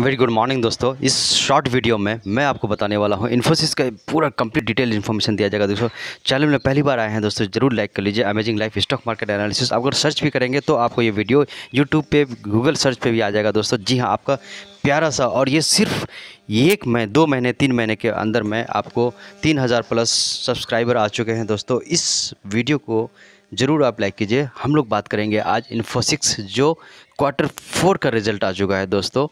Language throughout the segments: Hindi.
वेरी गुड मॉर्निंग दोस्तों इस शॉर्ट वीडियो में मैं आपको बताने वाला हूँ इन्फोसिस का पूरा कंप्लीट डिटेल इन्फॉर्मेशन दिया जाएगा दोस्तों चैनल में पहली बार आए हैं दोस्तों जरूर लाइक कर लीजिए amazing life stock market analysis अगर सर्च भी करेंगे तो आपको ये वीडियो यूट्यूब पर गूगल सर्च पर भी आ जाएगा दोस्तों जी हाँ आपका प्यारा सा और ये सिर्फ एक में दो महीने तीन महीने के अंदर में आपको तीन हज़ार प्लस सब्सक्राइबर आ चुके हैं दोस्तों इस वीडियो को ज़रूर आप लाइक कीजिए हम लोग बात करेंगे आज इन्फोसिक्स जो क्वार्टर फोर का रिजल्ट आ चुका है दोस्तों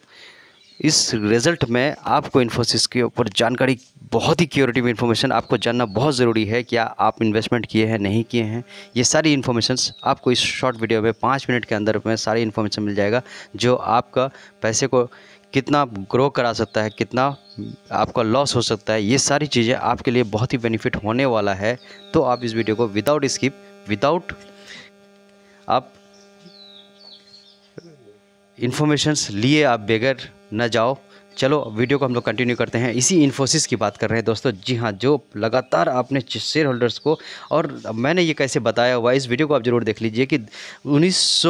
इस रिज़ल्ट में आपको इन्फोसिस के ऊपर जानकारी बहुत ही में इन्फॉर्मेशन आपको जानना बहुत ज़रूरी है क्या आप इन्वेस्टमेंट किए हैं नहीं किए हैं ये सारी इन्फॉर्मेशन आपको इस शॉर्ट वीडियो में पाँच मिनट के अंदर में सारी इन्फॉर्मेशन मिल जाएगा जो आपका पैसे को कितना ग्रो करा सकता है कितना आपका लॉस हो सकता है ये सारी चीज़ें आपके लिए बहुत ही बेनिफिट होने वाला है तो आप इस वीडियो को विदाउट स्किप विदाउट आप इन्फॉर्मेशंस लिए आप बगैर न जाओ चलो वीडियो को हम लोग कंटिन्यू करते हैं इसी इन्फोसिस की बात कर रहे हैं दोस्तों जी हाँ जो लगातार आपने शेयर होल्डर्स को और मैंने ये कैसे बताया हुआ इस वीडियो को आप ज़रूर देख लीजिए कि उन्नीस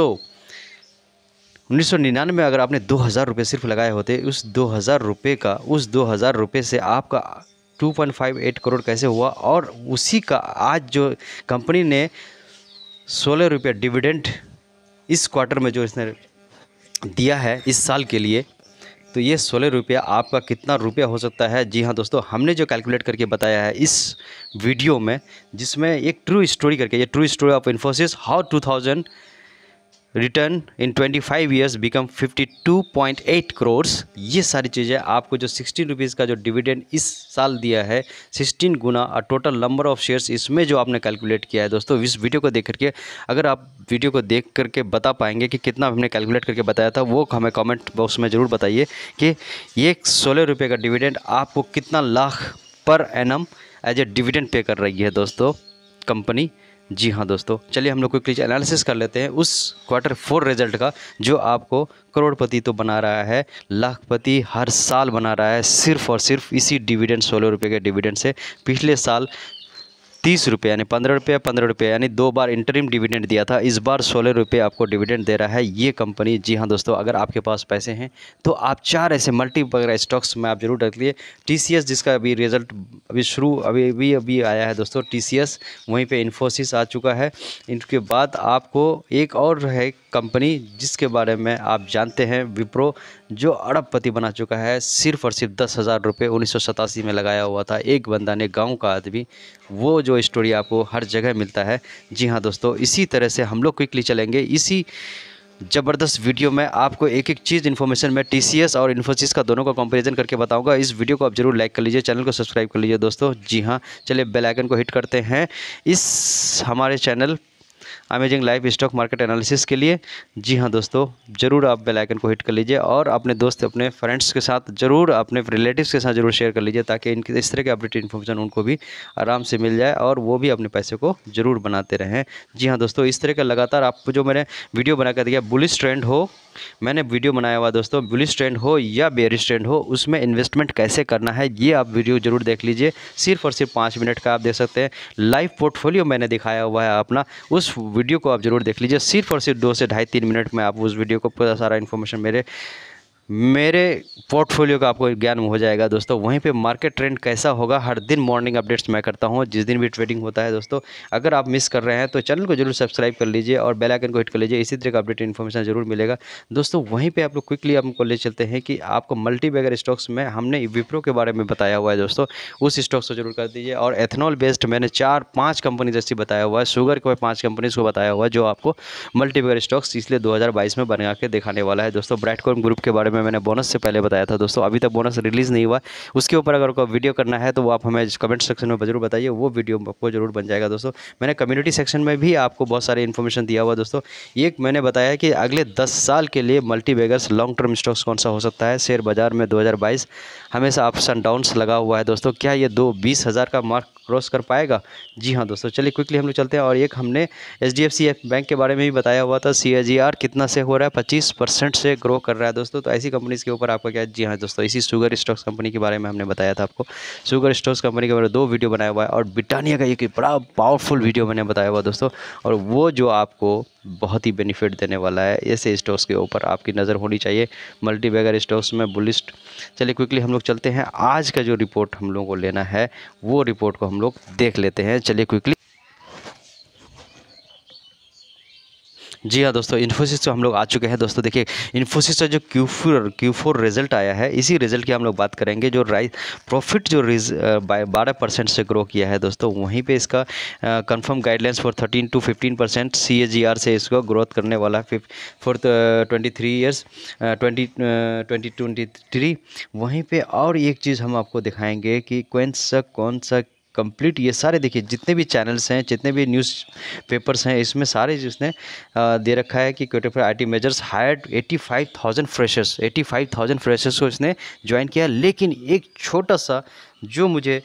उन्नीस सौ निन्यानवे अगर आपने दो हज़ार रुपये सिर्फ लगाए होते उस दो हज़ार रुपये का उस दो हज़ार रुपये से आपका 2.58 करोड़ कैसे हुआ और उसी का आज जो कंपनी ने सोलह रुपये डिविडेंट इस क्वार्टर में जो इसने दिया है इस साल के लिए तो ये सोलह रुपया आपका कितना रुपया हो सकता है जी हाँ दोस्तों हमने जो कैलकुलेट करके बताया है इस वीडियो में जिसमें एक ट्रू स्टोरी करके ये true story of Infosys how two thousand return in 25 years become 52.8 crores ये सारी चीज़ें आपको जो सिक्सटीन रुपीज़ का जो डिविडेंड इस साल दिया है सिक्सटीन गुना और टोटल नंबर ऑफ शेयर्स इसमें जो आपने कैलकुलेट किया है दोस्तों इस वीडियो को देख करके अगर आप वीडियो को देख करके बता पाएंगे कि कितना हमने कैलकुलेट करके बताया था वो हमें कॉमेंट बॉक्स में ज़रूर बताइए कि ये सोलह रुपये का डिविडेंड आपको कितना लाख पर M as a dividend pay कर रही है दोस्तों कंपनी जी हाँ दोस्तों चलिए हम लोग कोई एनालिसिस कर लेते हैं उस क्वार्टर फोर रिजल्ट का जो आपको करोड़पति तो बना रहा है लाखपति हर साल बना रहा है सिर्फ और सिर्फ इसी डिविडेंड सोलह रुपये के डिविडेंड से पिछले साल तीस रुपये यानी पंद्रह रुपये पंद्रह रुपये यानी दो बार इंटरिम डिविडेंड दिया था इस बार सोलह रुपये आपको डिविडेंड दे रहा है ये कंपनी जी हाँ दोस्तों अगर आपके पास पैसे हैं तो आप चार ऐसे मल्टी वगैरह स्टॉक्स में आप जरूर रख लिए टी जिसका अभी रिजल्ट अभी शुरू अभी अभी अभी आया है दोस्तों टी वहीं पर इन्फोसिस आ चुका है इनके बाद आपको एक और है कंपनी जिसके बारे में आप जानते हैं विप्रो जो अड़बपति बना चुका है सिर्फ और सिर्फ दस हज़ार रुपये उन्नीस में लगाया हुआ था एक बंदा ने गांव का आदमी वो जो स्टोरी आपको हर जगह मिलता है जी हाँ दोस्तों इसी तरह से हम लोग क्विकली चलेंगे इसी ज़बरदस्त वीडियो में आपको एक एक चीज़ इन्फॉर्मेशन में टीसीएस और इन्फोसिस का दोनों का कंपैरिजन करके बताऊंगा इस वीडियो को आप जरूर लाइक कर लीजिए चैनल को सब्सक्राइब कर लीजिए दोस्तों जी हाँ चलिए बेल आइकन को हिट करते हैं इस हमारे channel amazing life stock market analysis के लिए जी हाँ दोस्तों ज़रूर आप बेल आइकन को हिट कर लीजिए और अपने दोस्त अपने फ्रेंड्स के साथ ज़रूर अपने रिलेटिव्स के साथ ज़रूर शेयर कर लीजिए ताकि इनके इस तरह के अपडेट इन्फॉर्मेशन उनको भी आराम से मिल जाए और वो भी अपने पैसे को ज़रूर बनाते रहें जी हाँ दोस्तों इस तरह का लगातार आप जो मैंने वीडियो बनाकर दिया बुलिस ट्रेंड हो मैंने वीडियो बनाया हुआ दोस्तों बुलिस ट्रेंड हो या बेरिस ट्रेंड हो उसमें इन्वेस्टमेंट कैसे करना है ये आप वीडियो जरूर देख लीजिए सिर्फ और सिर्फ पाँच मिनट का आप देख सकते हैं लाइव पोर्टफोलियो मैंने दिखाया हुआ है अपना उस वीडियो को आप जरूर देख लीजिए सिर्फ और सिर्फ दो से ढाई तीन मिनट में आप उस वीडियो को पूरा सारा इन्फॉर्मेशन मेरे मेरे पोर्टफोलियो का आपको ज्ञान हो जाएगा दोस्तों वहीं पे मार्केट ट्रेंड कैसा होगा हर दिन मॉर्निंग अपडेट्स मैं करता हूँ जिस दिन भी ट्रेडिंग होता है दोस्तों अगर आप मिस कर रहे हैं तो चैनल को जरूर सब्सक्राइब कर लीजिए और बेल आइकन को हिट कर लीजिए इसी तरह का अपडेट इन्फॉर्मेशन जरूर मिलेगा दोस्तों वहीं पर आप लोग क्विकली हमको ले चलते हैं कि आपको मल्टी बैगर स्टॉक्स में हमने विप्रो के बारे में बताया हुआ है दोस्तों उस स्टॉक्स को जरूर कर दीजिए और एथनॉल बेस्ड मैंने चार पाँच कंपनी जैसी बताया हुआ है शुगर के पाँच कंपनीज को बताया हुआ है जो आपको मल्टी बैगर स्टॉक्स इसलिए दो में बना के दिखाने वाला है दोस्तों ब्राइटकॉम ग्रुप के बारे में में मैंने बोनस से पहले बताया था दोस्तों अभी तक बोनस रिलीज़ नहीं हुआ उसके ऊपर अगर कोई वीडियो करना है तो वो आप हमें कमेंट सेक्शन में जरूर बताइए वो वीडियो आपको जरूर बन जाएगा दोस्तों मैंने कम्युनिटी सेक्शन में भी आपको बहुत सारे इन्फॉर्मेशन दिया हुआ दोस्तों एक मैंने बताया कि अगले दस साल के लिए multi baggers long term stocks कौन सा हो सकता है शेयर बाजार में दो हमेशा अप्स एंड डाउन्स लगा हुआ है दोस्तों क्या ये दो बीस हज़ार का मार्क क्रॉस कर पाएगा जी हाँ दोस्तों चलिए क्विकली हम लोग चलते हैं और एक हमने H D F C bank के बारे में भी बताया हुआ था सी कितना से हो रहा है पच्चीस से ग्रो कर रहा है दोस्तों तो ऐसी ऐसी कंपनीज़ के ऊपर आपका क्या जी हाँ दोस्तों इसी शुगर स्टॉक्स कंपनी के बारे में हमने बताया था आपको शुगर स्टॉक्स कंपनी के बारे में दो वीडियो बनाया हुआ है और ब्रिटानिया का एक बड़ा पावरफुल वीडियो मैंने बताया हुआ दोस्तों और वो जो आपको बहुत ही बेनिफिट देने वाला है ऐसे स्टॉक्स के ऊपर आपकी नज़र होनी चाहिए मल्टी बैगर स्टॉक्स में बुलिस्ट चलिए क्विकली हम लोग चलते हैं आज का जो रिपोर्ट हम लोगों को लेना है वो रिपोर्ट को हम लोग देख लेते हैं चलिए क्विकली जी हाँ दोस्तों इन्फोसिस तो हम लोग आ चुके हैं दोस्तों देखिए इन्फोसिस का जो Q four Q four result आया है इसी रिजल्ट की हम लोग बात करेंगे जो राइज प्रॉफिट जो बाय बारह परसेंट से ग्रो किया है दोस्तों वहीं पे इसका confirm guidelines for thirteen to fifteen percent C G R से इसको ग्रोथ करने वाला है for twenty three years twenty twenty twenty three वहीं पर और एक चीज़ हम आपको दिखाएँगे कि कौन सा कौन सा कंप्लीट ये सारे देखिए जितने भी चैनल्स हैं जितने भी न्यूज़ पेपर्स हैं इसमें सारे जिसने दे रखा है कि क्यूटिफाई I T majors hired eighty five thousand freshers eighty five thousand freshers को इसने ज्वाइन किया लेकिन एक छोटा सा जो मुझे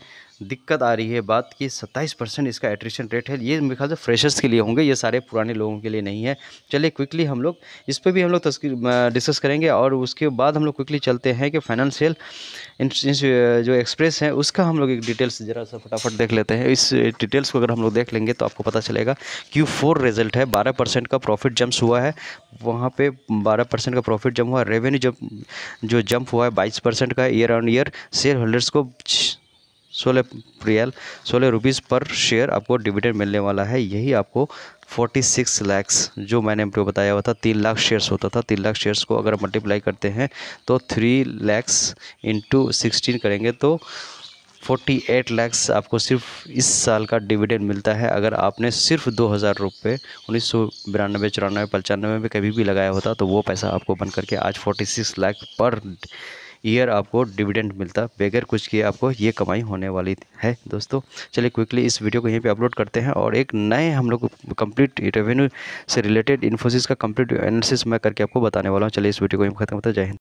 दिक्कत आ रही है बात कि 27 परसेंट इसका एट्रिशन रेट है ये मेरे ख्याल से फ्रेशर्स के लिए होंगे ये सारे पुराने लोगों के लिए नहीं है चलिए क्विकली हम लोग इस पर भी हम लोग तस्वीर डिस्कस करेंगे और उसके बाद हम लोग क्विकली चलते हैं कि फाइनेंशियल जो एक्सप्रेस है उसका हम लोग एक डिटेल्स ज़रा सा फटाफट देख लेते हैं इस डिटेल्स को अगर हम लोग देख लेंगे तो आपको पता चलेगा क्यू फोर रिजल्ट है बारह परसेंट का प्रॉफिट जम्प हुआ है वहाँ पे बारह परसेंट का प्रॉफिट जम हुआ रेवेन्यू जम जो जम्प हुआ है बाईस परसेंट का year on year shareholders को सोलह रियल सोलह रुपीज़ पर शेयर आपको डिविडेंड मिलने वाला है यही आपको 46 लैक्स जो मैंने आपको बताया हुआ था तीन लाख शेयर्स होता था तीन लाख शेयर्स को अगर मल्टीप्लाई करते हैं तो थ्री लैक्स इंटू सिक्सटीन करेंगे तो 48 लैक्स आपको सिर्फ इस साल का डिविडेंड मिलता है अगर आपने सिर्फ दो हज़ार रुपये उन्नीस सौ बिरानवे चौरानवे पचानवे में कभी भी लगाया होता तो वो पैसा आपको बन करके आज 46 लाख पर ईयर आपको डिविडेंड मिलता बगैर कुछ किए आपको ये कमाई होने वाली है दोस्तों चलिए क्विकली इस वीडियो को यहीं पर अपलोड करते हैं और एक नए हम लोग कंप्लीट रेवेन्यू से रिलेटेड इन्फोसिस का कंप्लीट एनालिसिस मैं करके आपको बताने वाला हूँ चलिए इस वीडियो को यहीं खत्म होता है जय हिंद